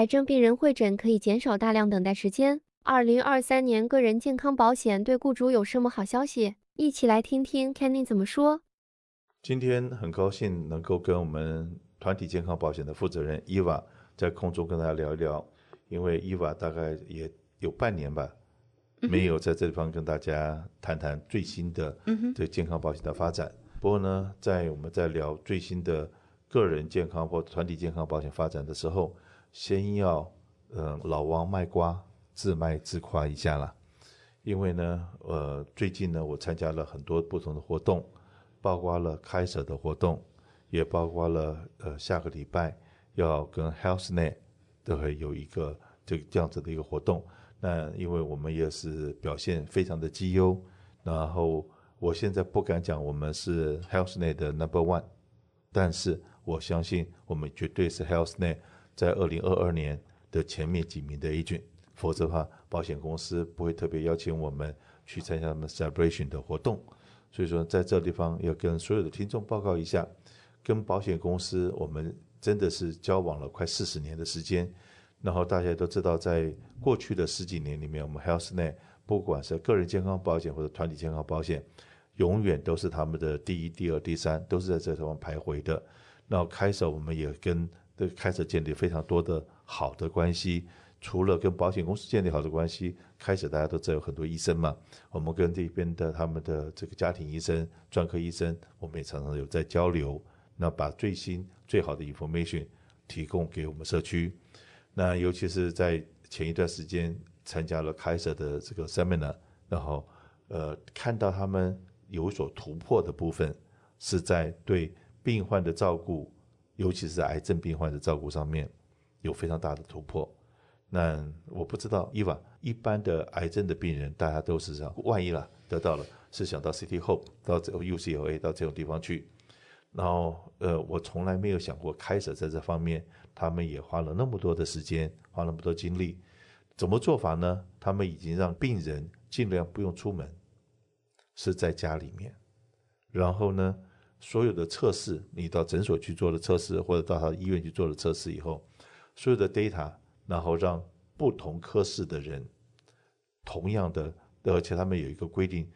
癌症病人会诊可以减少大量等待时间。二零二三年个人健康保险对雇主有什么好消息？一起来听听 Canny 怎么说。今天很高兴能够跟我们团体健康保险的负责人伊娃在空中跟大家聊一聊，因为伊娃大概也有半年吧，没有在这地方跟大家谈谈最新的对健康保险的发展。不过呢，在我们在聊最新的个人健康或团体健康保险发展的时候。先要，呃，老王卖瓜，自卖自夸一下啦。因为呢，呃，最近呢，我参加了很多不同的活动，包括了开首的活动，也包括了呃，下个礼拜要跟 Healthnet 都会有一个这个这样子的一个活动。那因为我们也是表现非常的绩优，然后我现在不敢讲我们是 Healthnet 的 Number One，但是我相信我们绝对是 Healthnet。在二零二二年的前面几名的 A g e n t 否则的话，保险公司不会特别邀请我们去参加他们 Celebration 的活动。所以说，在这个地方要跟所有的听众报告一下，跟保险公司我们真的是交往了快四十年的时间。然后大家都知道，在过去的十几年里面，我们 h e a l t h n e t 不管是个人健康保险或者团体健康保险，永远都是他们的第一、第二、第三，都是在这地方徘徊的。然后开始，我们也跟。开始建立非常多的好的关系，除了跟保险公司建立好的关系，开始大家都在有很多医生嘛，我们跟这边的他们的这个家庭医生、专科医生，我们也常常有在交流，那把最新最好的 information 提供给我们社区。那尤其是在前一段时间参加了开设的这个 seminar，然后呃看到他们有所突破的部分，是在对病患的照顾。尤其是癌症病患者照顾上面有非常大的突破。那我不知道伊娃一般的癌症的病人，大家都是这样，万一啦得到了是想到 CT Hope 到这 UCLA 到这种地方去。然后呃，我从来没有想过，开始在这方面他们也花了那么多的时间，花那么多精力，怎么做法呢？他们已经让病人尽量不用出门，是在家里面。然后呢？所有的测试，你到诊所去做了测试，或者到他医院去做了测试以后，所有的 data，然后让不同科室的人同样的，而且他们有一个规定，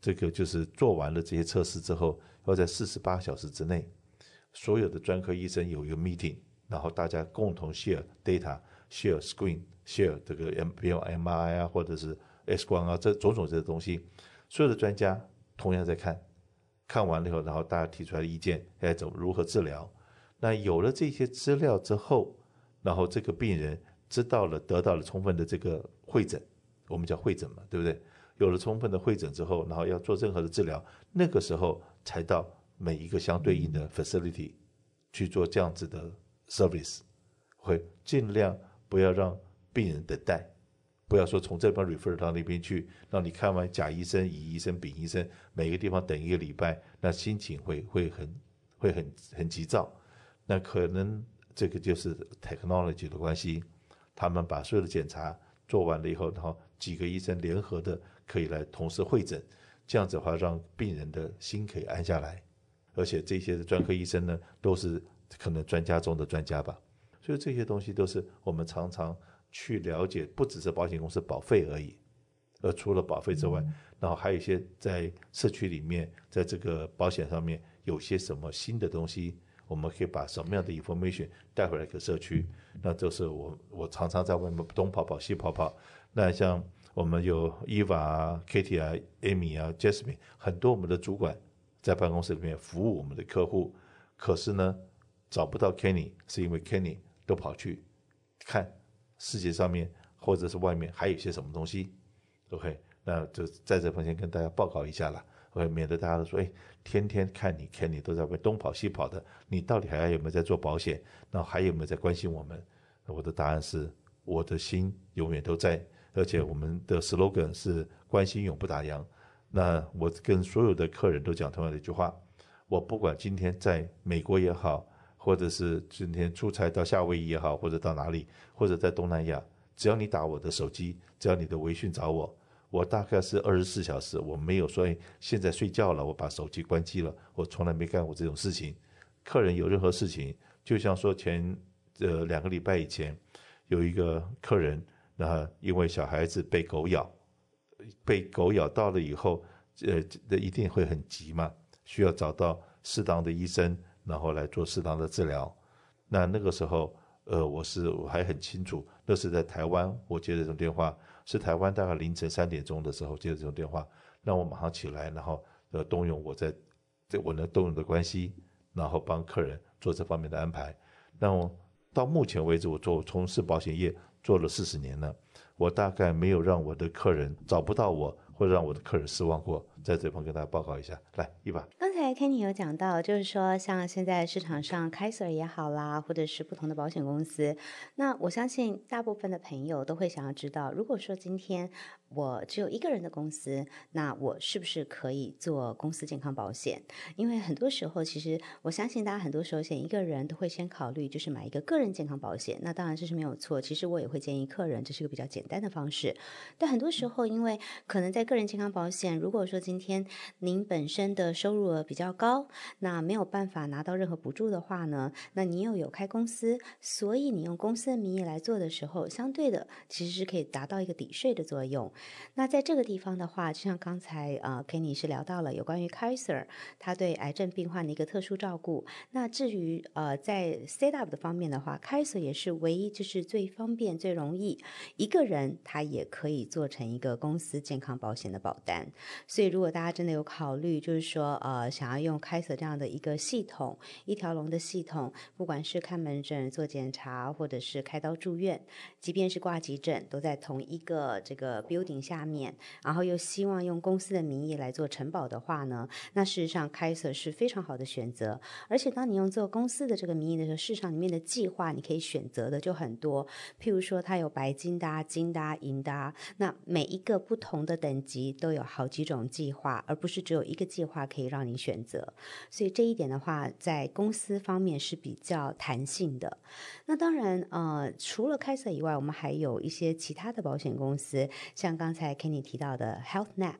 这个就是做完了这些测试之后，要在四十八小时之内，所有的专科医生有一个 meeting，然后大家共同 share data，share screen，share 这个比如 MRI 啊，或者是 X 光啊，这种种这些东西，所有的专家同样在看。看完了以后，然后大家提出来的意见，该怎么如何治疗？那有了这些资料之后，然后这个病人知道了，得到了充分的这个会诊，我们叫会诊嘛，对不对？有了充分的会诊之后，然后要做任何的治疗，那个时候才到每一个相对应的 facility 去做这样子的 service，会尽量不要让病人等待。不要说从这边 refer 到那边去，让你看完甲医生、乙医生、丙医生，每个地方等一个礼拜，那心情会会很会很很急躁。那可能这个就是 technology 的关系，他们把所有的检查做完了以后，然后几个医生联合的可以来同时会诊，这样子的话让病人的心可以安下来。而且这些的专科医生呢，都是可能专家中的专家吧，所以这些东西都是我们常常。去了解不只是保险公司保费而已，而除了保费之外，然后还有一些在社区里面，在这个保险上面有些什么新的东西，我们可以把什么样的 information 带回来给社区。那就是我我常常在外面东跑跑西跑跑。那像我们有 e v a 啊、Kitty 啊、Amy 啊、Jasmine，很多我们的主管在办公室里面服务我们的客户，可是呢找不到 Kenny，是因为 Kenny 都跑去看。世界上面或者是外面还有些什么东西，OK，那就在这方面跟大家报告一下了，OK，免得大家都说，哎，天天看你看你都在外东跑西跑的，你到底还有没有在做保险？那还有没有在关心我们？我的答案是，我的心永远都在，而且我们的 slogan 是关心永不打烊。那我跟所有的客人都讲同样的一句话，我不管今天在美国也好。或者是今天出差到夏威夷也好，或者到哪里，或者在东南亚，只要你打我的手机，只要你的微信找我，我大概是二十四小时，我没有说现在睡觉了，我把手机关机了，我从来没干过这种事情。客人有任何事情，就像说前呃两个礼拜以前有一个客人，那因为小孩子被狗咬，被狗咬到了以后，呃那一定会很急嘛，需要找到适当的医生。然后来做适当的治疗。那那个时候，呃，我是我还很清楚，那是在台湾，我接这种电话是台湾大概凌晨三点钟的时候接的这种电话，让我马上起来，然后呃动用我在这我能动用的关系，然后帮客人做这方面的安排。那我到目前为止，我做从事保险业做了四十年了，我大概没有让我的客人找不到我，或让我的客人失望过。在这方跟大家报告一下，来一把。Kenny 有讲到，就是说像现在市场上 Kaiser 也好啦，或者是不同的保险公司。那我相信大部分的朋友都会想要知道，如果说今天我只有一个人的公司，那我是不是可以做公司健康保险？因为很多时候，其实我相信大家很多时候选一个人都会先考虑，就是买一个个人健康保险。那当然这是没有错，其实我也会建议客人这是一个比较简单的方式。但很多时候，因为可能在个人健康保险，如果说今天您本身的收入额比较，较高，那没有办法拿到任何补助的话呢？那你又有开公司，所以你用公司的名义来做的时候，相对的其实是可以达到一个抵税的作用。那在这个地方的话，就像刚才呃 Ken 聊到了有关于 Kaiser 他对癌症病患的一个特殊照顾。那至于呃在 Set up 的方面的话，Kaiser 也是唯一就是最方便最容易一个人他也可以做成一个公司健康保险的保单。所以如果大家真的有考虑，就是说呃想。啊，用开 a 这样的一个系统，一条龙的系统，不管是看门诊、做检查，或者是开刀住院，即便是挂急诊，都在同一个这个 building 下面。然后又希望用公司的名义来做承保的话呢，那事实上开 a 是非常好的选择。而且当你用做公司的这个名义的时候，市场里面的计划你可以选择的就很多。譬如说它有白金、的、金、的、银的，那每一个不同的等级都有好几种计划，而不是只有一个计划可以让你选。则，所以这一点的话，在公司方面是比较弹性的。那当然，呃，除了开设以外，我们还有一些其他的保险公司，像刚才 Kenny 提到的 Health Net。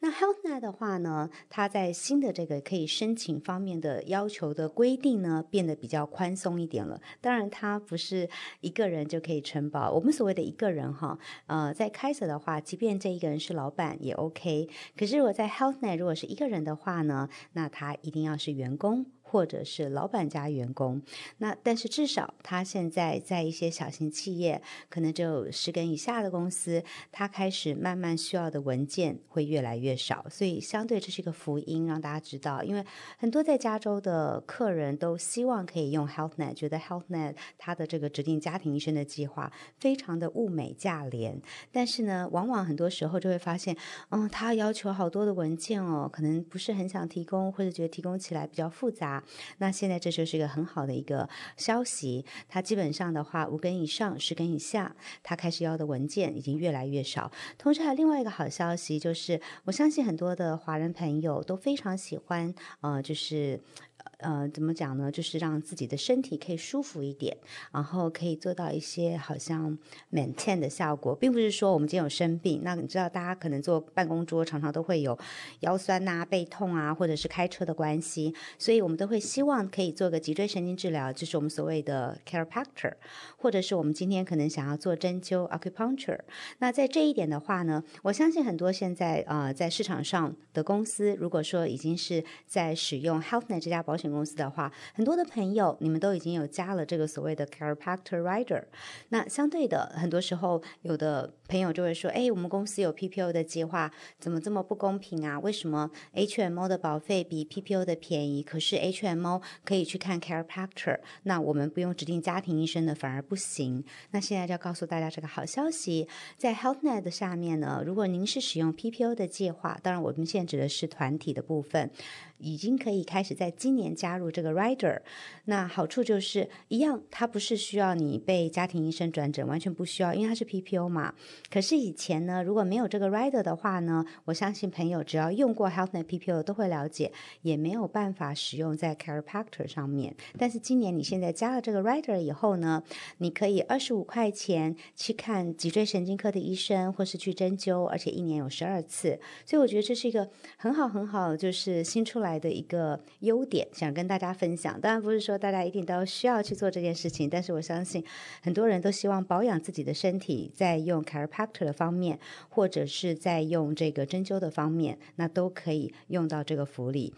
那 Health Net 的话呢，它在新的这个可以申请方面的要求的规定呢，变得比较宽松一点了。当然，它不是一个人就可以承保。我们所谓的一个人哈，呃，在开设的话，即便这一个人是老板也 OK。可是我在 Health Net，如果是一个人的话呢，那那他一定要是员工。或者是老板家员工，那但是至少他现在在一些小型企业，可能只有十根以下的公司，他开始慢慢需要的文件会越来越少，所以相对这是一个福音，让大家知道，因为很多在加州的客人都希望可以用 Healthnet，觉得 Healthnet 它的这个指定家庭医生的计划非常的物美价廉，但是呢，往往很多时候就会发现，嗯，他要求好多的文件哦，可能不是很想提供，或者觉得提供起来比较复杂。那现在这就是一个很好的一个消息，它基本上的话五根以上、十根以下，它开始要的文件已经越来越少。同时，还有另外一个好消息，就是我相信很多的华人朋友都非常喜欢，呃，就是。呃，怎么讲呢？就是让自己的身体可以舒服一点，然后可以做到一些好像 maintain 的效果，并不是说我们今天有生病。那你知道大家可能坐办公桌常常都会有腰酸呐、背痛啊，或者是开车的关系，所以我们都会希望可以做个脊椎神经治疗，就是我们所谓的 chiropractor，或者是我们今天可能想要做针灸 acupuncture。那在这一点的话呢，我相信很多现在呃在市场上的公司，如果说已经是在使用 Health Net 这家保险。公司的话，很多的朋友，你们都已经有加了这个所谓的 Character Rider。那相对的，很多时候有的。朋友就会说：“哎，我们公司有 PPO 的计划，怎么这么不公平啊？为什么 HMO 的保费比 PPO 的便宜？可是 HMO 可以去看 chiropractor，那我们不用指定家庭医生的反而不行。那现在就要告诉大家这个好消息，在 Health Net 下面呢，如果您是使用 PPO 的计划，当然我们现在指的是团体的部分，已经可以开始在今年加入这个 Rider。那好处就是一样，它不是需要你被家庭医生转诊，完全不需要，因为它是 PPO 嘛。”可是以前呢，如果没有这个 rider 的话呢，我相信朋友只要用过 Health Net PPO 都会了解，也没有办法使用在 chiropractor 上面。但是今年你现在加了这个 rider 以后呢，你可以二十五块钱去看脊椎神经科的医生，或是去针灸，而且一年有十二次。所以我觉得这是一个很好很好，就是新出来的一个优点，想跟大家分享。当然不是说大家一定都需要去做这件事情，但是我相信很多人都希望保养自己的身体，在用 chiropr。帕克的方面，或者是在用这个针灸的方面，那都可以用到这个符里。